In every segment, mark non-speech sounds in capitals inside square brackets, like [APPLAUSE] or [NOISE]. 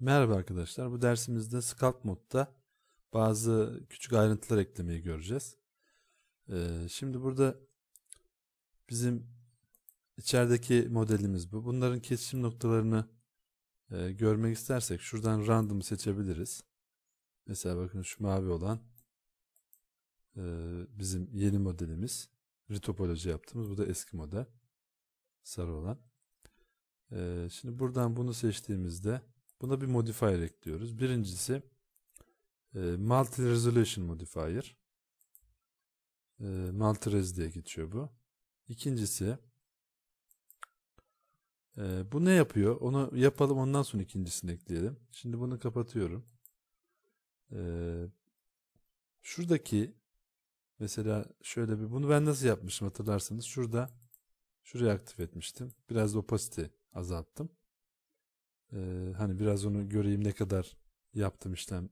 Merhaba arkadaşlar. Bu dersimizde scalp modda bazı küçük ayrıntılar eklemeyi göreceğiz. Ee, şimdi burada bizim içerideki modelimiz bu. Bunların kesişim noktalarını e, görmek istersek şuradan random seçebiliriz. Mesela bakın şu mavi olan e, bizim yeni modelimiz. Ritopoloji yaptığımız. Bu da eski model. Sarı olan. E, şimdi buradan bunu seçtiğimizde Buna bir modifier ekliyoruz. Birincisi e, multi resolution modifier. E, multi res diye geçiyor bu. İkincisi e, bu ne yapıyor? Onu yapalım ondan sonra ikincisini ekleyelim. Şimdi bunu kapatıyorum. E, şuradaki mesela şöyle bir bunu ben nasıl yapmışım hatırlarsanız. Şurada şurayı aktif etmiştim. Biraz opacity azalttım. Ee, hani biraz onu göreyim ne kadar yaptım işlem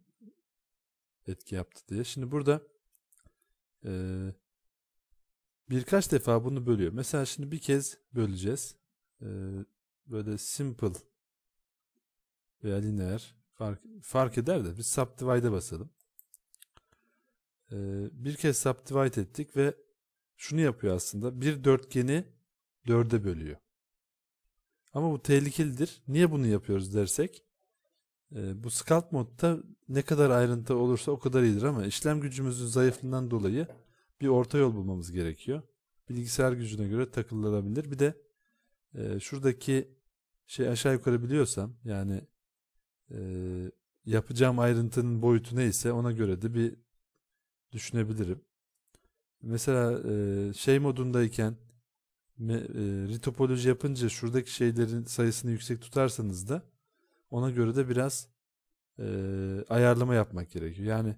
etki yaptı diye. Şimdi burada e, birkaç defa bunu bölüyor. Mesela şimdi bir kez böleceğiz. E, böyle simple veya lineer fark, fark eder de biz subdivide'e basalım. E, bir kez subdivide ettik ve şunu yapıyor aslında. Bir dörtgeni dörde bölüyor. Ama bu tehlikelidir. Niye bunu yapıyoruz dersek e, bu scalp modda ne kadar ayrıntı olursa o kadar iyidir ama işlem gücümüzün zayıflığından dolayı bir orta yol bulmamız gerekiyor. Bilgisayar gücüne göre takılılabilir. Bir de e, şuradaki şey aşağı yukarı biliyorsam yani e, yapacağım ayrıntının boyutu neyse ona göre de bir düşünebilirim. Mesela e, şey modundayken e, ritopoloji yapınca şuradaki şeylerin sayısını yüksek tutarsanız da ona göre de biraz e, ayarlama yapmak gerekiyor. Yani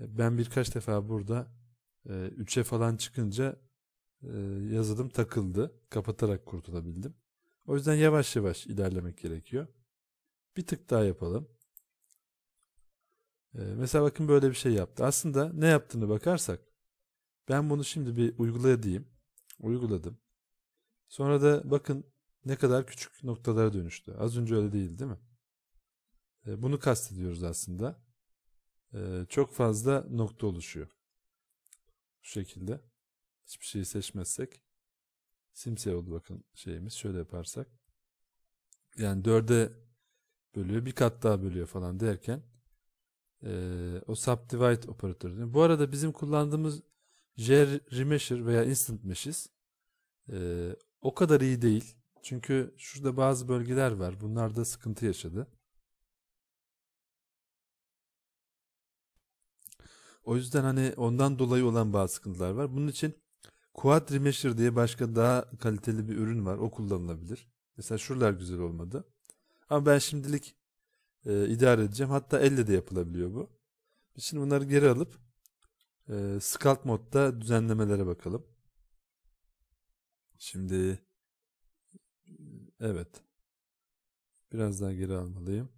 e, ben birkaç defa burada e, falan çıkınca e, yazılım takıldı. Kapatarak kurtulabildim. O yüzden yavaş yavaş ilerlemek gerekiyor. Bir tık daha yapalım. E, mesela bakın böyle bir şey yaptı. Aslında ne yaptığını bakarsak ben bunu şimdi bir uygula Uyguladım. Sonra da bakın ne kadar küçük noktalara dönüştü. Az önce öyle değil değil mi? E, bunu kastediyoruz aslında. E, çok fazla nokta oluşuyor. Bu şekilde. Hiçbir şeyi seçmezsek simsiyah oldu bakın şeyimiz. Şöyle yaparsak. Yani dörde bölüyor. Bir kat daha bölüyor falan derken e, o subdivide operatörü. Bu arada bizim kullandığımız j remesher veya instant meshes e, o kadar iyi değil. Çünkü şurada bazı bölgeler var. Bunlar da sıkıntı yaşadı. O yüzden hani ondan dolayı olan bazı sıkıntılar var. Bunun için Quadrimesher diye başka daha kaliteli bir ürün var. O kullanılabilir. Mesela şuralar güzel olmadı. Ama ben şimdilik e, idare edeceğim. Hatta elle de yapılabiliyor bu. Şimdi bunları geri alıp e, Sculpt modda düzenlemelere bakalım. Şimdi evet. Biraz daha geri almalıyım.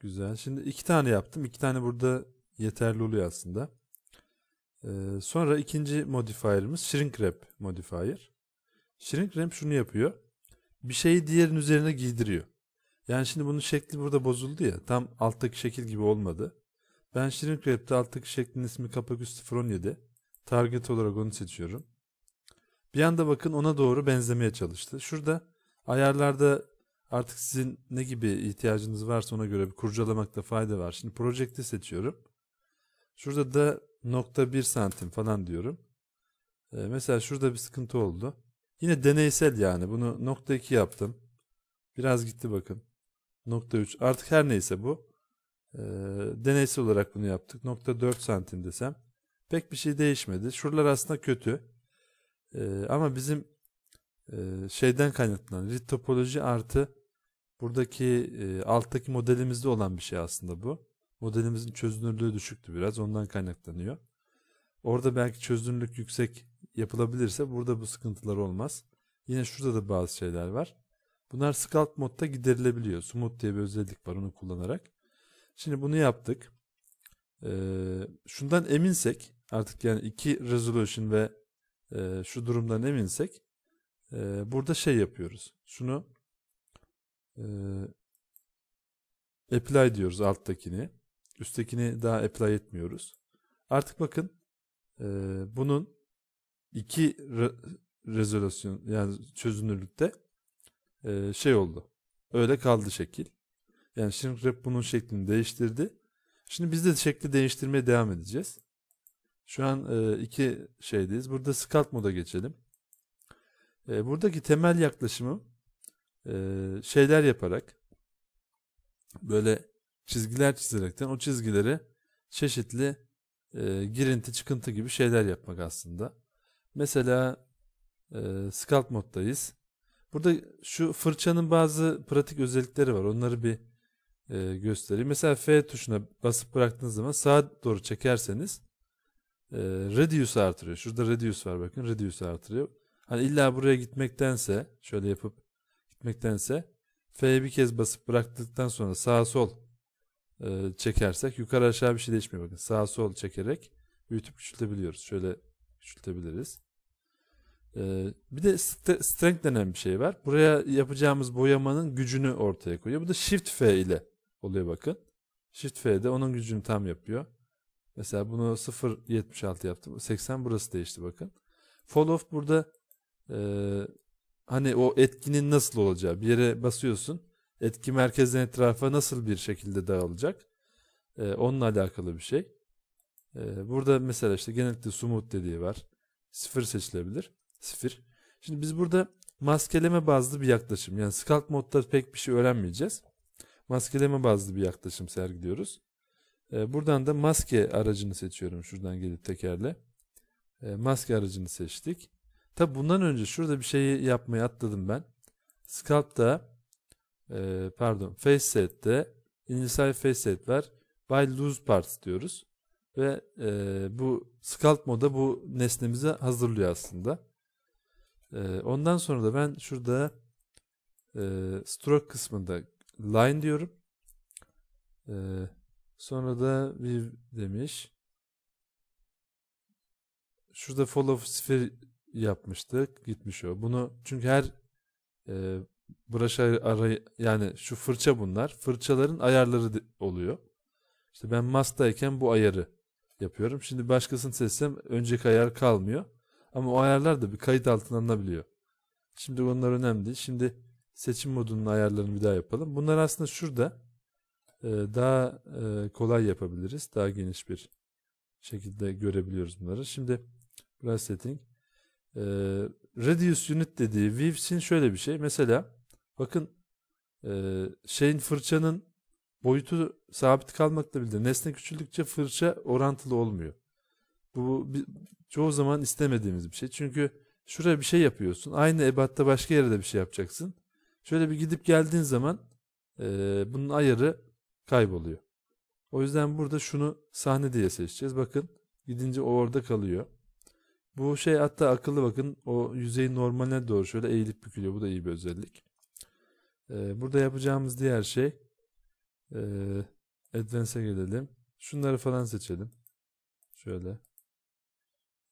Güzel. Şimdi iki tane yaptım. İki tane burada yeterli oluyor aslında. Ee, sonra ikinci modifier'ımız shrink wrap modifier. Shrink wrap şunu yapıyor. Bir şeyi diğerin üzerine giydiriyor. Yani şimdi bunun şekli burada bozuldu ya. Tam alttaki şekil gibi olmadı. Ben shrink wrap'te alttaki şeklin ismi kapak üstü 17. Target olarak onu seçiyorum. Bir anda bakın ona doğru benzemeye çalıştı. Şurada ayarlarda artık sizin ne gibi ihtiyacınız varsa ona göre bir kurcalamakta fayda var. Şimdi Project'i seçiyorum. Şurada da nokta bir santim falan diyorum. Ee, mesela şurada bir sıkıntı oldu. Yine deneysel yani. Bunu nokta iki yaptım. Biraz gitti bakın. Nokta üç. Artık her neyse bu. Ee, deneysel olarak bunu yaptık. Nokta dört santim desem. Pek bir şey değişmedi. Şuralar aslında kötü. E, ama bizim e, şeyden kaynaklanan rit topoloji artı buradaki e, alttaki modelimizde olan bir şey aslında bu. Modelimizin çözünürlüğü düşüktü biraz ondan kaynaklanıyor. Orada belki çözünürlük yüksek yapılabilirse burada bu sıkıntılar olmaz. Yine şurada da bazı şeyler var. Bunlar scalp modda giderilebiliyor. Smooth diye bir özellik var onu kullanarak. Şimdi bunu yaptık. Ee, şundan eminsek artık yani iki resolution ve e, şu durumdan eminsek e, burada şey yapıyoruz. Şunu e, apply diyoruz alttakini. Üsttekini daha apply etmiyoruz. Artık bakın e, bunun iki re rezolasyon yani çözünürlükte e, şey oldu. Öyle kaldı şekil. Yani shrink wrap bunun şeklini değiştirdi. Şimdi biz de şekli değiştirmeye devam edeceğiz. Şu an e, iki şeydeyiz. Burada scout moda geçelim. E, buradaki temel yaklaşımı e, şeyler yaparak böyle çizgiler çizerekten o çizgileri çeşitli e, girinti çıkıntı gibi şeyler yapmak aslında. Mesela e, scout moddayız. Burada şu fırçanın bazı pratik özellikleri var. Onları bir e, göstereyim. Mesela F tuşuna basıp bıraktığınız zaman sağa doğru çekerseniz e, ee, radius artırıyor. Şurada radius var bakın. Radius artırıyor. Hani illa buraya gitmektense şöyle yapıp gitmektense F'ye bir kez basıp bıraktıktan sonra sağ sol e, çekersek yukarı aşağı bir şey değişmiyor. Bakın sağ sol çekerek büyütüp küçültebiliyoruz. Şöyle küçültebiliriz. E, bir de st strength denen bir şey var. Buraya yapacağımız boyamanın gücünü ortaya koyuyor. Bu da shift F ile oluyor bakın. Shift F de onun gücünü tam yapıyor. Mesela bunu 0.76 yaptım. 80 burası değişti bakın. Fall off burada e, hani o etkinin nasıl olacağı. Bir yere basıyorsun. Etki merkezden etrafa nasıl bir şekilde dağılacak. E, onunla alakalı bir şey. E, burada mesela işte genellikle sumut dediği var. 0 seçilebilir. 0. Şimdi biz burada maskeleme bazlı bir yaklaşım. Yani sculpt modda pek bir şey öğrenmeyeceğiz. Maskeleme bazlı bir yaklaşım sergiliyoruz. Ee, buradan da maske aracını seçiyorum. Şuradan gelip tekerle. Ee, maske aracını seçtik. Tabi bundan önce şurada bir şey yapmayı atladım ben. Sculpt'ta e, pardon face set'te initial face set var. By loose parts diyoruz. Ve e, bu sculpt moda bu nesnemizi hazırlıyor aslında. E, ondan sonra da ben şurada stroke kısmında line diyorum. E, Sonra da view demiş. Şurada follow sphere yapmıştık. Gitmiş o. Bunu çünkü her e, brush arayı yani şu fırça bunlar. Fırçaların ayarları oluyor. İşte ben mastayken bu ayarı yapıyorum. Şimdi başkasını seçsem önceki ayar kalmıyor. Ama o ayarlar da bir kayıt altına alınabiliyor. Şimdi onlar önemli değil. Şimdi seçim modunun ayarlarını bir daha yapalım. Bunlar aslında şurada. Ee, daha e, kolay yapabiliriz. Daha geniş bir şekilde görebiliyoruz bunları. Şimdi Blur Setting ee, Radius Unit dediği Weave için şöyle bir şey. Mesela bakın e, şeyin fırçanın boyutu sabit kalmakla birlikte nesne küçüldükçe fırça orantılı olmuyor. Bu çoğu zaman istemediğimiz bir şey. Çünkü şuraya bir şey yapıyorsun. Aynı ebatta başka yerde bir şey yapacaksın. Şöyle bir gidip geldiğin zaman e, bunun ayarı kayboluyor. O yüzden burada şunu sahne diye seçeceğiz. Bakın gidince o orada kalıyor. Bu şey hatta akıllı bakın o yüzeyin normaline doğru şöyle eğilip bükülüyor. Bu da iyi bir özellik. Ee, burada yapacağımız diğer şey e, Advance'e gelelim. Şunları falan seçelim. Şöyle.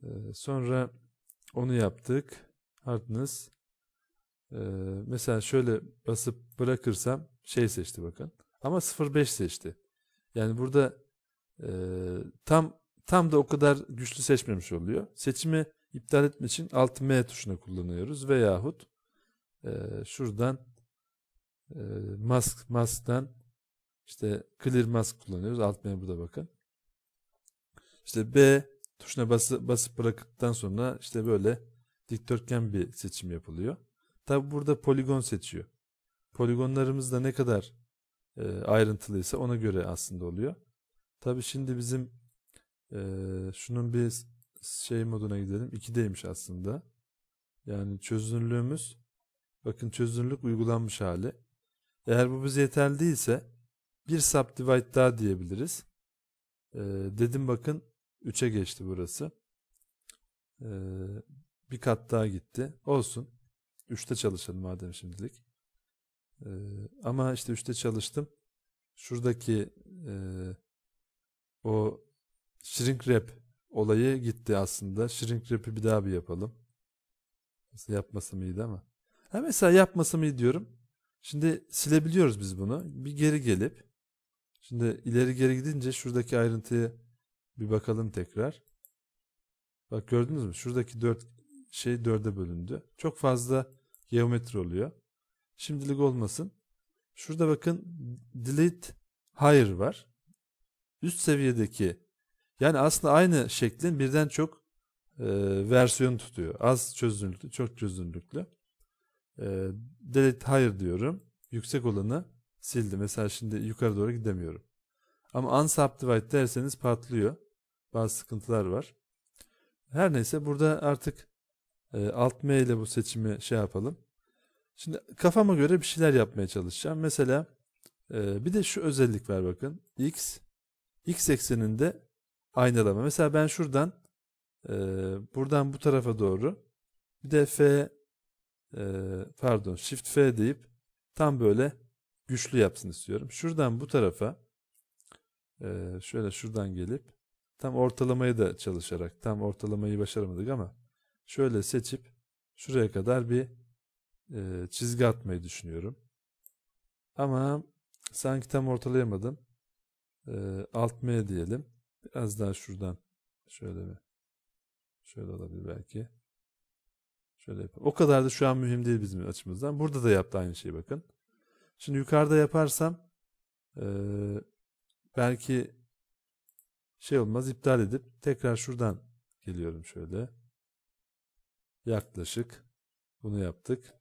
Ee, sonra onu yaptık. Hardness. Ee, mesela şöyle basıp bırakırsam şey seçti bakın. Ama 05 seçti. Yani burada e, tam tam da o kadar güçlü seçmemiş oluyor. Seçimi iptal etmek için alt M tuşuna kullanıyoruz veyahut e, şuradan e, mask mask'tan işte clear mask kullanıyoruz. Alt M burada bakın. İşte B tuşuna basıp, basıp bıraktıktan sonra işte böyle dikdörtgen bir seçim yapılıyor. Tabi burada poligon seçiyor. Poligonlarımızda ne kadar e, ayrıntılıysa ona göre aslında oluyor. Tabi şimdi bizim e, şunun bir şey moduna gidelim. 2'deymiş aslında. Yani çözünürlüğümüz bakın çözünürlük uygulanmış hali. Eğer bu bize yeterli değilse bir subdivide daha diyebiliriz. E, dedim bakın 3'e geçti burası. E, bir kat daha gitti. Olsun. 3'te çalışalım madem şimdilik. Ee, ama işte üçte çalıştım. Şuradaki e, o shrink wrap olayı gitti aslında. Shrink wrap'i bir daha bir yapalım. Mesela yapması mıydı ama. Ha mesela yapmasam iyi diyorum. Şimdi silebiliyoruz biz bunu. Bir geri gelip şimdi ileri geri gidince şuradaki ayrıntıya bir bakalım tekrar. Bak gördünüz mü? Şuradaki dört şey dörde bölündü. Çok fazla geometri oluyor. Şimdilik olmasın. Şurada bakın delete hayır var. Üst seviyedeki yani aslında aynı şeklin birden çok e, versiyonu tutuyor. Az çözünürlüklü, çok çözünürlüklü. E, delete hayır diyorum. Yüksek olanı sildi. Mesela şimdi yukarı doğru gidemiyorum. Ama unsubdivide derseniz patlıyor. Bazı sıkıntılar var. Her neyse burada artık e, alt M ile bu seçimi şey yapalım. Şimdi kafama göre bir şeyler yapmaya çalışacağım. Mesela e, bir de şu özellik var bakın. X, X ekseninde aynalama. Mesela ben şuradan e, buradan bu tarafa doğru bir de F e, pardon Shift F deyip tam böyle güçlü yapsın istiyorum. Şuradan bu tarafa şöyle şuradan gelip tam ortalamayı da çalışarak tam ortalamayı başaramadık ama şöyle seçip şuraya kadar bir e, çizgi atmayı düşünüyorum. Ama sanki tam ortalayamadım. E, alt M diyelim. Biraz daha şuradan şöyle bir şöyle olabilir belki. Şöyle yapalım. O kadar da şu an mühim değil bizim açımızdan. Burada da yaptı aynı şeyi bakın. Şimdi yukarıda yaparsam e, belki şey olmaz iptal edip tekrar şuradan geliyorum şöyle. Yaklaşık. Bunu yaptık.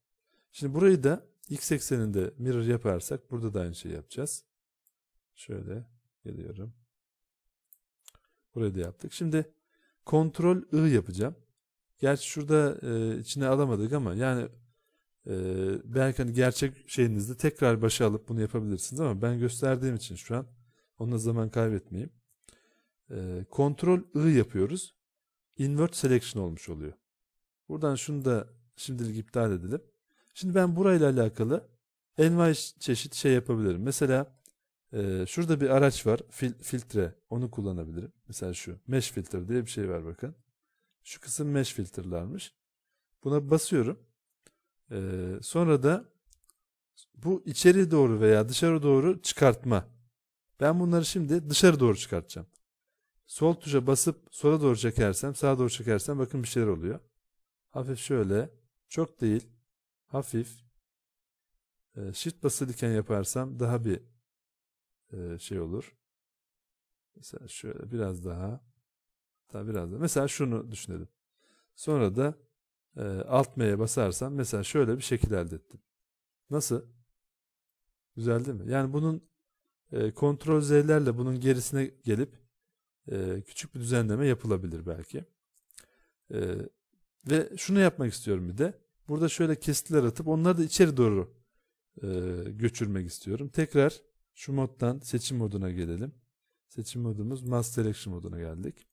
Şimdi burayı da x ekseninde mirror yaparsak burada da aynı şeyi yapacağız. Şöyle geliyorum. Burayı da yaptık. Şimdi kontrol I yapacağım. Gerçi şurada e, içine alamadık ama yani e, belki hani gerçek şeyinizde tekrar başa alıp bunu yapabilirsiniz ama ben gösterdiğim için şu an onunla zaman kaybetmeyeyim. E, kontrol I yapıyoruz. Invert selection olmuş oluyor. Buradan şunu da şimdilik iptal edelim. Şimdi ben burayla alakalı envai çeşit şey yapabilirim. Mesela e, şurada bir araç var. Fil, filtre. Onu kullanabilirim. Mesela şu. Mesh filter diye bir şey var bakın. Şu kısım mesh filterlarmış. Buna basıyorum. E, sonra da bu içeri doğru veya dışarı doğru çıkartma. Ben bunları şimdi dışarı doğru çıkartacağım. Sol tuşa basıp sola doğru çekersem, sağa doğru çekersem bakın bir şeyler oluyor. Hafif şöyle, çok değil, hafif e, shift basılırken yaparsam daha bir e, şey olur. Mesela şöyle biraz daha daha biraz daha. Mesela şunu düşünelim. Sonra da e, alt M'ye basarsam mesela şöyle bir şekil elde ettim. Nasıl? Güzel değil mi? Yani bunun e, kontrol Z'lerle bunun gerisine gelip e, küçük bir düzenleme yapılabilir belki. E, ve şunu yapmak istiyorum bir de. Burada şöyle kesitler atıp onları da içeri doğru e, göçürmek istiyorum. Tekrar şu moddan seçim moduna gelelim. Seçim modumuz Mass Selection moduna geldik.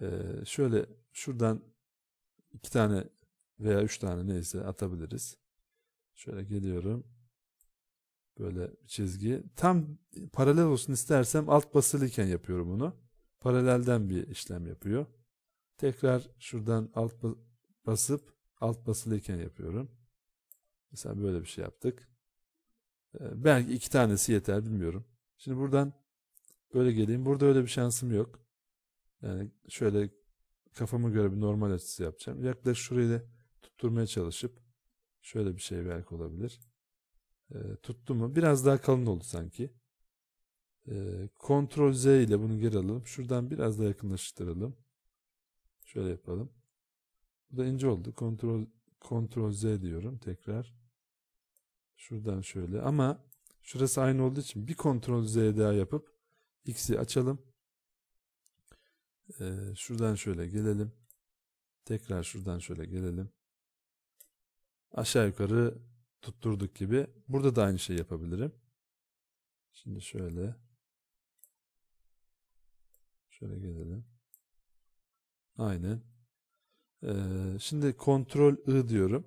E, şöyle şuradan iki tane veya üç tane neyse atabiliriz. Şöyle geliyorum. Böyle bir çizgi. Tam paralel olsun istersem alt basılıyken yapıyorum bunu. Paralelden bir işlem yapıyor. Tekrar şuradan alt basıp alt basılıyken yapıyorum. Mesela böyle bir şey yaptık. Ee, belki iki tanesi yeter bilmiyorum. Şimdi buradan böyle geleyim. Burada öyle bir şansım yok. Yani şöyle kafamı göre bir normal açısı yapacağım. Yaklaş şurayı da tutturmaya çalışıp şöyle bir şey belki olabilir. E, tuttu mu? Biraz daha kalın oldu sanki. E, Ctrl Z ile bunu geri alalım. Şuradan biraz daha yakınlaştıralım. Şöyle yapalım. Bu da ince oldu. Ctrl, Ctrl Z diyorum tekrar. Şuradan şöyle ama şurası aynı olduğu için bir Ctrl Z daha yapıp X'i açalım. Ee, şuradan şöyle gelelim. Tekrar şuradan şöyle gelelim. Aşağı yukarı tutturduk gibi. Burada da aynı şey yapabilirim. Şimdi şöyle. Şöyle gelelim. Aynen. Ee, şimdi kontrol I diyorum.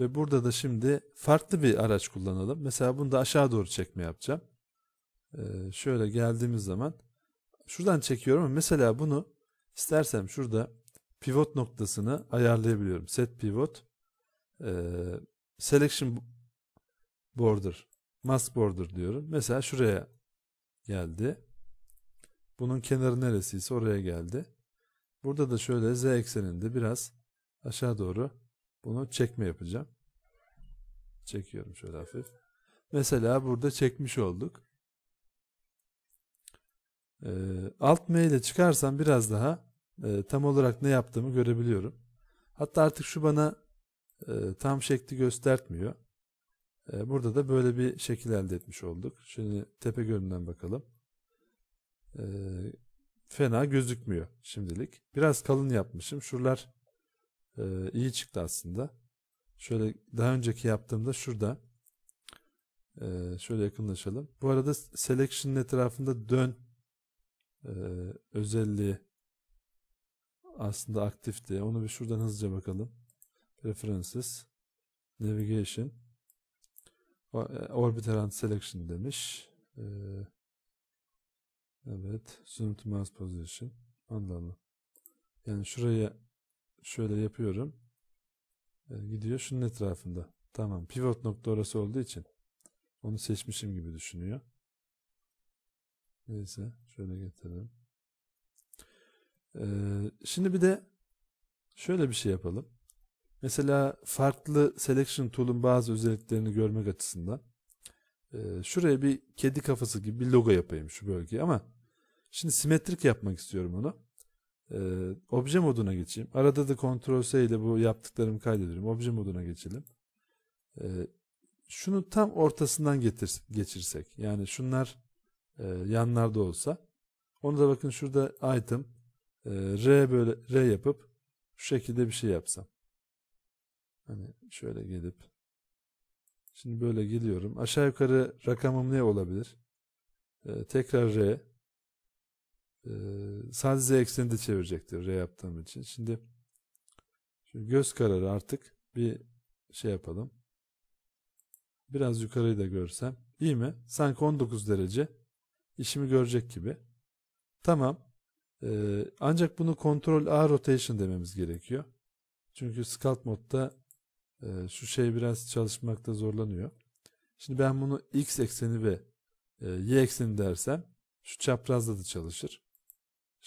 Ve burada da şimdi farklı bir araç kullanalım. Mesela bunu da aşağı doğru çekme yapacağım. Ee, şöyle geldiğimiz zaman şuradan çekiyorum mesela bunu istersem şurada pivot noktasını ayarlayabiliyorum. Set pivot ee, selection border mask border diyorum. Mesela şuraya geldi. Bunun kenarı neresiyse oraya geldi. Burada da şöyle z ekseninde biraz aşağı doğru bunu çekme yapacağım. Çekiyorum şöyle hafif. Mesela burada çekmiş olduk. Ee, alt M ile çıkarsam biraz daha e, tam olarak ne yaptığımı görebiliyorum. Hatta artık şu bana e, tam şekli göstermiyor. E, burada da böyle bir şekil elde etmiş olduk. Şimdi tepe görünen bakalım. Ee, fena gözükmüyor şimdilik. Biraz kalın yapmışım. Şuralar e, iyi çıktı aslında. Şöyle daha önceki yaptığımda şurada e, şöyle yakınlaşalım. Bu arada selection etrafında dön e, özelliği aslında aktifti. Onu bir şuradan hızlıca bakalım. Preferences Navigation e, Orbital and Selection demiş. Ee, Evet. Zoom to mouse position. Anladım. Yani şuraya şöyle yapıyorum. Yani ee, gidiyor şunun etrafında. Tamam. Pivot nokta orası olduğu için onu seçmişim gibi düşünüyor. Neyse. Şöyle getirelim. Ee, şimdi bir de şöyle bir şey yapalım. Mesela farklı selection tool'un bazı özelliklerini görmek açısından e, şuraya bir kedi kafası gibi bir logo yapayım şu bölgeye ama Şimdi simetrik yapmak istiyorum onu. Ee, obje moduna geçeyim. Arada da Ctrl S ile bu yaptıklarımı kaydediyorum. Obje moduna geçelim. Ee, şunu tam ortasından getir, geçirsek. Yani şunlar e, yanlarda olsa. Onu da bakın şurada item e, R böyle R yapıp şu şekilde bir şey yapsam. Hani şöyle gelip şimdi böyle geliyorum. Aşağı yukarı rakamım ne olabilir? Ee, tekrar R ee, sadece ekseni de çevirecektir R yaptığım için. Şimdi şu göz kararı artık bir şey yapalım. Biraz yukarıyı da görsem. iyi mi? Sanki 19 derece işimi görecek gibi. Tamam. Ee, ancak bunu kontrol A rotation dememiz gerekiyor. Çünkü sculpt modda e, şu şey biraz çalışmakta zorlanıyor. Şimdi ben bunu x ekseni ve e, y ekseni dersem şu çaprazda da çalışır.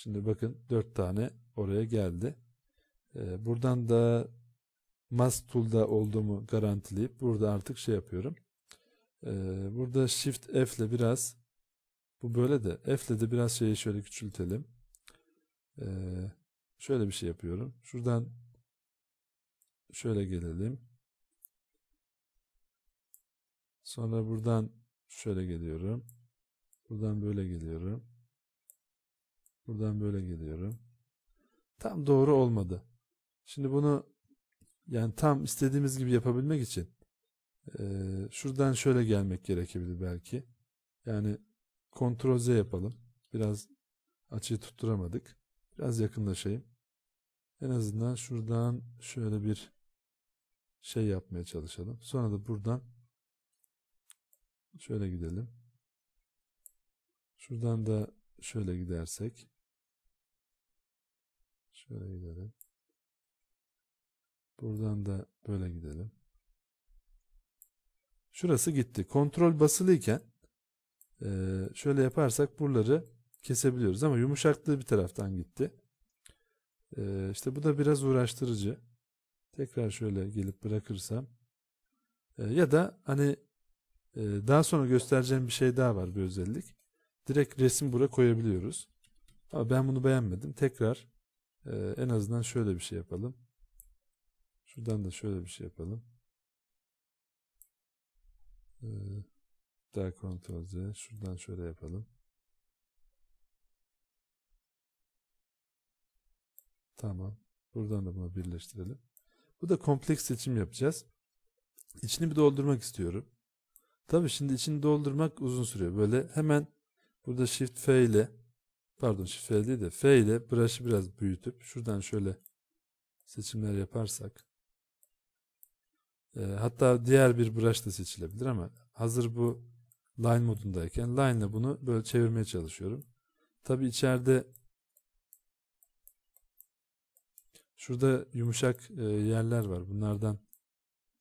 Şimdi bakın dört tane oraya geldi. Ee, buradan da mask olduğumu garantileyip burada artık şey yapıyorum. Ee, burada shift F ile biraz bu böyle de F ile de biraz şeyi şöyle küçültelim. Ee, şöyle bir şey yapıyorum. Şuradan şöyle gelelim. Sonra buradan şöyle geliyorum. Buradan böyle geliyorum. Buradan böyle geliyorum. Tam doğru olmadı. Şimdi bunu yani tam istediğimiz gibi yapabilmek için e, şuradan şöyle gelmek gerekebilir belki. Yani Ctrl Z yapalım. Biraz açıyı tutturamadık. Biraz yakınlaşayım. En azından şuradan şöyle bir şey yapmaya çalışalım. Sonra da buradan şöyle gidelim. Şuradan da şöyle gidersek Şöyle gidelim. Buradan da böyle gidelim. Şurası gitti. Kontrol basılıyken e, şöyle yaparsak buraları kesebiliyoruz ama yumuşaklığı bir taraftan gitti. E, işte bu da biraz uğraştırıcı. Tekrar şöyle gelip bırakırsam e, ya da hani daha sonra göstereceğim bir şey daha var bir özellik. Direkt resim buraya koyabiliyoruz. Ama ben bunu beğenmedim. Tekrar ee, en azından şöyle bir şey yapalım. Şuradan da şöyle bir şey yapalım. Ee, daha kontrol Z. Şuradan şöyle yapalım. Tamam. Buradan da bunu birleştirelim. Bu da kompleks seçim yapacağız. İçini bir doldurmak istiyorum. Tabii şimdi içini doldurmak uzun sürüyor. Böyle hemen burada Shift F ile pardon şifreli değil de F ile brush'ı biraz büyütüp şuradan şöyle seçimler yaparsak e, hatta diğer bir brush da seçilebilir ama hazır bu line modundayken line ile bunu böyle çevirmeye çalışıyorum. Tabi içeride şurada yumuşak e, yerler var. Bunlardan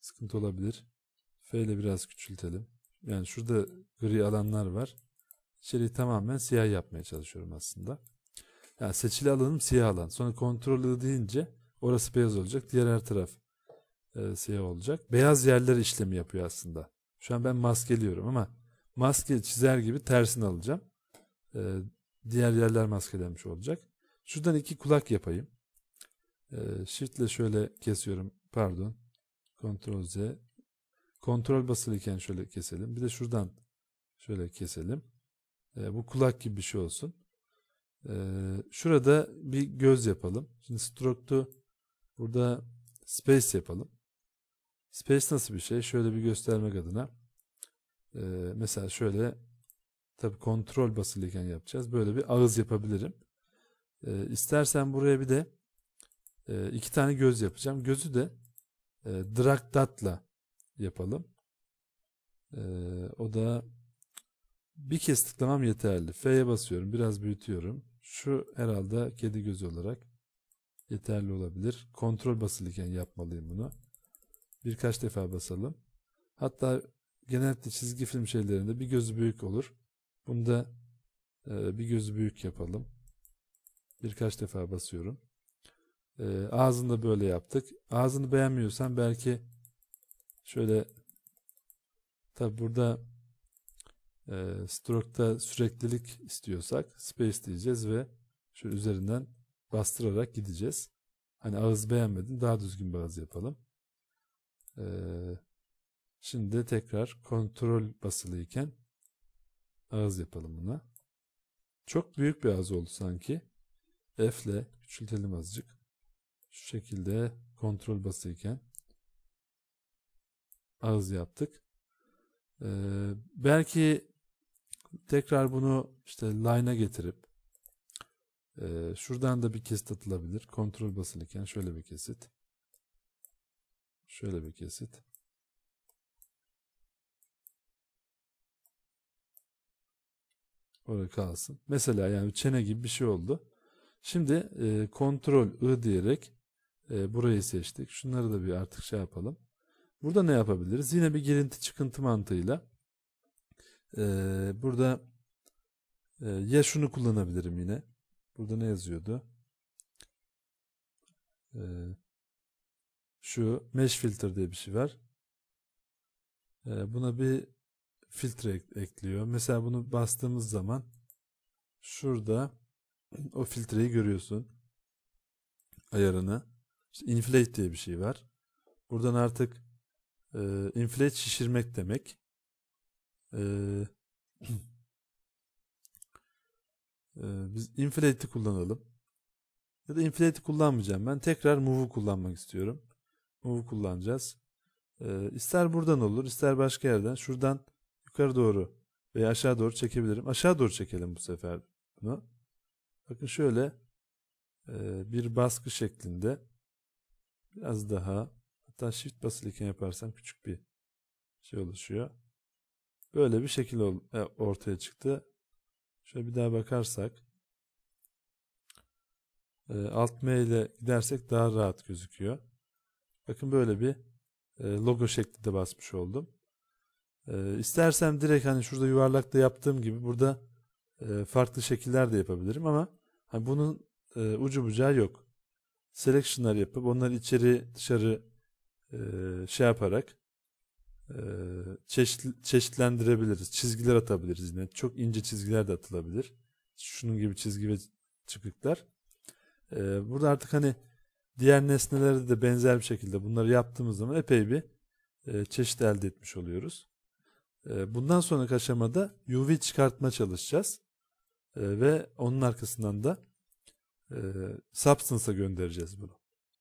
sıkıntı olabilir. F ile biraz küçültelim. Yani şurada gri alanlar var. İçeriği tamamen siyah yapmaya çalışıyorum aslında. Yani seçili alanım siyah alan. Sonra kontrollü deyince orası beyaz olacak. Diğer her taraf e, siyah olacak. Beyaz yerler işlemi yapıyor aslında. Şu an ben maskeliyorum ama maske çizer gibi tersini alacağım. E, diğer yerler maskelenmiş olacak. Şuradan iki kulak yapayım. E, Shift ile şöyle kesiyorum. Pardon. Ctrl Z. Kontrol basılıyken şöyle keselim. Bir de şuradan şöyle keselim. Ee, bu kulak gibi bir şey olsun. Ee, şurada bir göz yapalım. Şimdi stroke'tu burada space yapalım. Space nasıl bir şey? Şöyle bir göstermek adına. Ee, mesela şöyle tabi kontrol basılıyken yapacağız. Böyle bir ağız yapabilirim. İstersen buraya bir de e, iki tane göz yapacağım. Gözü de e, drag dot'la yapalım. o da bir kez tıklamam yeterli. F'ye basıyorum. Biraz büyütüyorum. Şu herhalde kedi gözü olarak yeterli olabilir. Kontrol basılıyken yapmalıyım bunu. Birkaç defa basalım. Hatta genellikle çizgi film şeylerinde bir gözü büyük olur. Bunda e, bir gözü büyük yapalım. Birkaç defa basıyorum. E, ağzını da böyle yaptık. Ağzını beğenmiyorsan belki şöyle tabi burada e, ee, stroke'da süreklilik istiyorsak space diyeceğiz ve şöyle üzerinden bastırarak gideceğiz. Hani ağız beğenmedin daha düzgün bir ağız yapalım. E, şimdi tekrar kontrol basılıyken ağız yapalım buna. Çok büyük bir ağız oldu sanki. F ile küçültelim azıcık. Şu şekilde kontrol basıyken ağız yaptık. Ee, belki Tekrar bunu işte line'a getirip e, şuradan da bir kesit atılabilir. Kontrol basılırken şöyle bir kesit. Şöyle bir kesit. Orada kalsın. Mesela yani çene gibi bir şey oldu. Şimdi e, kontrol I diyerek e, burayı seçtik. Şunları da bir artık şey yapalım. Burada ne yapabiliriz? Yine bir girinti çıkıntı mantığıyla ee, burada e, ya şunu kullanabilirim yine. Burada ne yazıyordu? Ee, şu mesh filter diye bir şey var. Ee, buna bir filtre ek ekliyor. Mesela bunu bastığımız zaman şurada o filtreyi görüyorsun. Ayarını. İşte inflate diye bir şey var. Buradan artık e, inflate şişirmek demek. Ee, [CLEARS THROAT] e, biz inflate'i kullanalım. Ya da inflate'i kullanmayacağım ben. Tekrar move'u kullanmak istiyorum. Move'u kullanacağız. Ee, ister buradan olur ister başka yerden. Şuradan yukarı doğru veya aşağı doğru çekebilirim. Aşağı doğru çekelim bu sefer bunu. Bakın şöyle e, bir baskı şeklinde biraz daha hatta shift basılıyken yaparsam küçük bir şey oluşuyor. Böyle bir şekil e, ortaya çıktı. Şöyle bir daha bakarsak. E, alt M ile gidersek daha rahat gözüküyor. Bakın böyle bir e, logo şeklinde basmış oldum. İstersem direkt hani şurada yuvarlakta yaptığım gibi burada farklı şekiller de yapabilirim ama hani bunun ucu bucağı yok. Selection'lar yapıp onları içeri dışarı şey yaparak ee, çeşitli, çeşitlendirebiliriz. Çizgiler atabiliriz yine. Çok ince çizgiler de atılabilir. Şunun gibi çizgi ve çıkıklar. Ee, burada artık hani diğer nesnelerde de benzer bir şekilde bunları yaptığımız zaman epey bir e, çeşit elde etmiş oluyoruz. Ee, bundan sonraki aşamada UV çıkartma çalışacağız. ve onun arkasından da e, Substance'a göndereceğiz bunu.